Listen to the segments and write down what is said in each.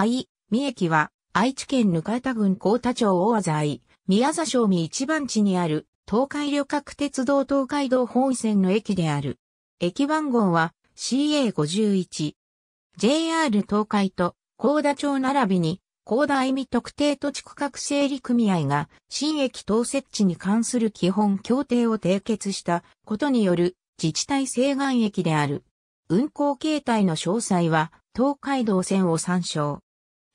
愛、三駅は、愛知県迎田郡高田町大和愛、宮座正美一番地にある、東海旅客鉄道東海道本線の駅である。駅番号は CA51。JR 東海と高田町並びに、高田愛美特定土地区画整理組合が、新駅等設置に関する基本協定を締結したことによる自治体西岸駅である。運行形態の詳細は、東海道線を参照。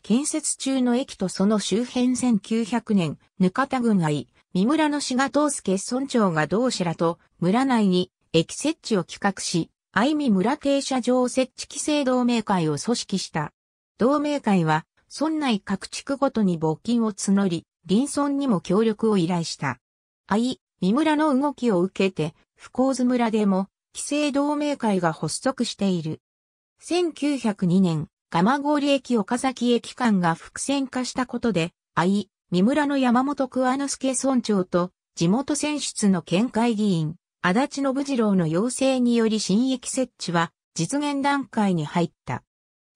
建設中の駅とその周辺1900年、かた郡愛、三村の志賀藤介村長が同志らと村内に駅設置を企画し、愛美村停車場設置規制同盟会を組織した。同盟会は、村内各地区ごとに募金を募り、林村にも協力を依頼した。愛、三村の動きを受けて、福津村でも、規制同盟会が発足している。1902年、蒲郡駅岡崎駅間が複線化したことで、愛、三村の山本桑之助村長と、地元選出の県会議員、足立信次郎の要請により新駅設置は、実現段階に入った。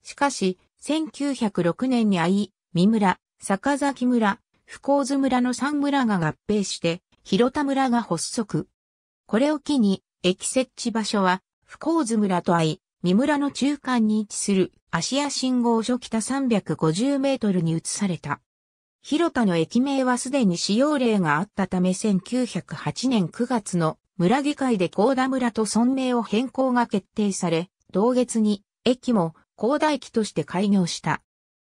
しかし、1906年に愛、三村、坂崎村、福津村の三村が合併して、広田村が発足。これを機に、駅設置場所は、福津村と愛、三村の中間に位置する芦屋信号所北350メートルに移された。広田の駅名はすでに使用例があったため1908年9月の村議会で高田村と村名を変更が決定され、同月に駅も高田駅として開業した。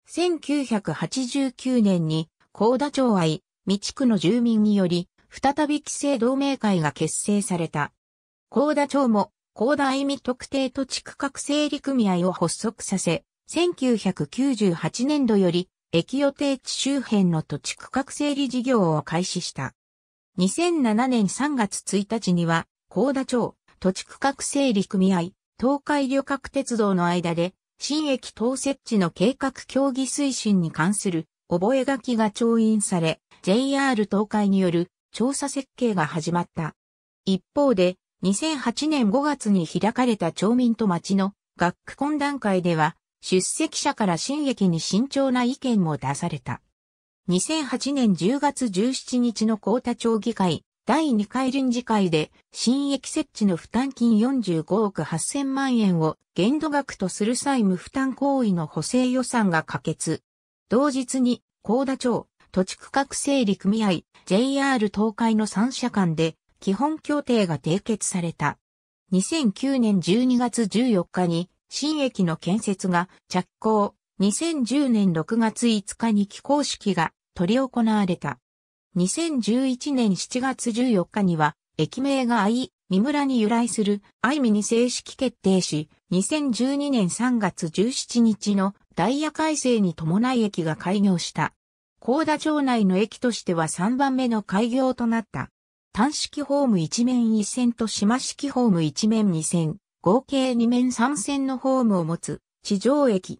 1989年に高田町愛、未地区の住民により、再び規制同盟会が結成された。高田町も広大未特定土地区画整理組合を発足させ、1998年度より、駅予定地周辺の土地区画整理事業を開始した。2007年3月1日には、高田町、土地区画整理組合、東海旅客鉄道の間で、新駅等設置の計画協議推進に関する覚書が調印され、JR 東海による調査設計が始まった。一方で、2008年5月に開かれた町民と町の学区懇談会では、出席者から新駅に慎重な意見も出された。2008年10月17日の高田町議会第2回臨時会で、新駅設置の負担金45億8000万円を限度額とする債務負担行為の補正予算が可決。同日に、高田町、土地区画整理組合、JR 東海の3社間で、基本協定が締結された。2009年12月14日に新駅の建設が着工、2010年6月5日に起工式が取り行われた。2011年7月14日には駅名が愛、三村に由来する愛美に正式決定し、2012年3月17日のダイヤ改正に伴い駅が開業した。高田町内の駅としては3番目の開業となった。単式ホーム1面1線と島式ホーム1面2線、合計2面3線のホームを持つ地上駅。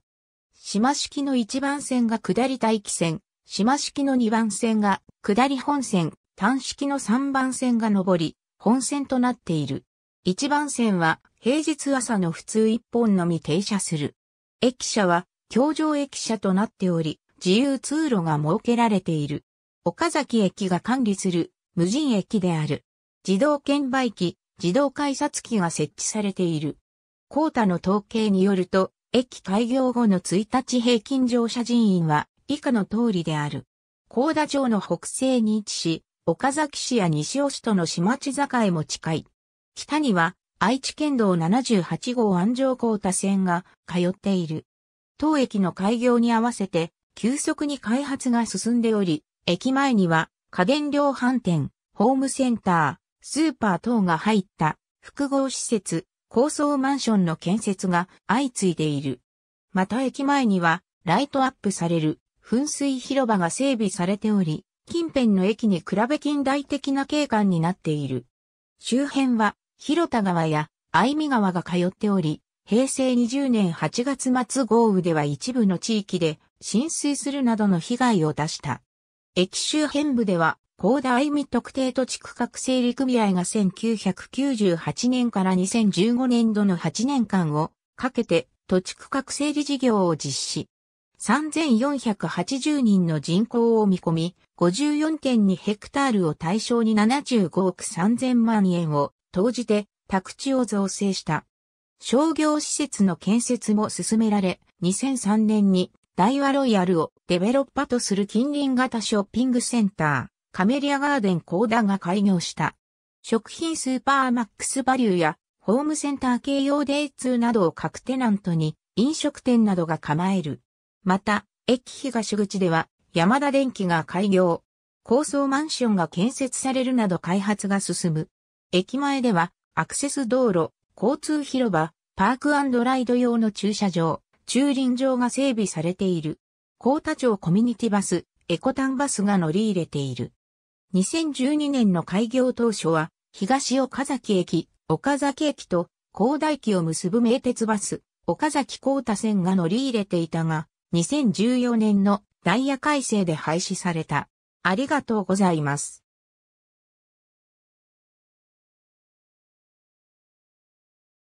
島式の1番線が下り待機線、島式の2番線が下り本線、単式の3番線が上り、本線となっている。1番線は平日朝の普通1本のみ停車する。駅舎は橋上駅舎となっており、自由通路が設けられている。岡崎駅が管理する無人駅である。自動券売機、自動改札機が設置されている。コータの統計によると、駅開業後の1日平均乗車人員は以下の通りである。高田町の北西に位置し、岡崎市や西尾市との市町境も近い。北には愛知県道78号安城高田線が通っている。当駅の開業に合わせて急速に開発が進んでおり、駅前には家電量販店、ホームセンター、スーパー等が入った複合施設、高層マンションの建設が相次いでいる。また駅前にはライトアップされる噴水広場が整備されており、近辺の駅に比べ近代的な景観になっている。周辺は広田川や愛美川が通っており、平成20年8月末豪雨では一部の地域で浸水するなどの被害を出した。駅周辺部では、広大未特定土地区画整理組合が1998年から2015年度の8年間をかけて土地区画整理事業を実施。3480人の人口を見込み、54.2ヘクタールを対象に75億3000万円を投じて宅地を造成した。商業施設の建設も進められ、2003年に大和ロイヤルをデベロッパとする近隣型ショッピングセンター、カメリアガーデンコーダが開業した。食品スーパーマックスバリューやホームセンター系用デイツなどを各テナントに飲食店などが構える。また、駅東口では山田電機が開業。高層マンションが建設されるなど開発が進む。駅前ではアクセス道路、交通広場、パークライド用の駐車場、駐輪場が整備されている。高田町コミュニティバス、エコタンバスが乗り入れている。2012年の開業当初は、東岡崎駅、岡崎駅と高大駅を結ぶ名鉄バス、岡崎高田線が乗り入れていたが、2014年のダイヤ改正で廃止された。ありがとうございます。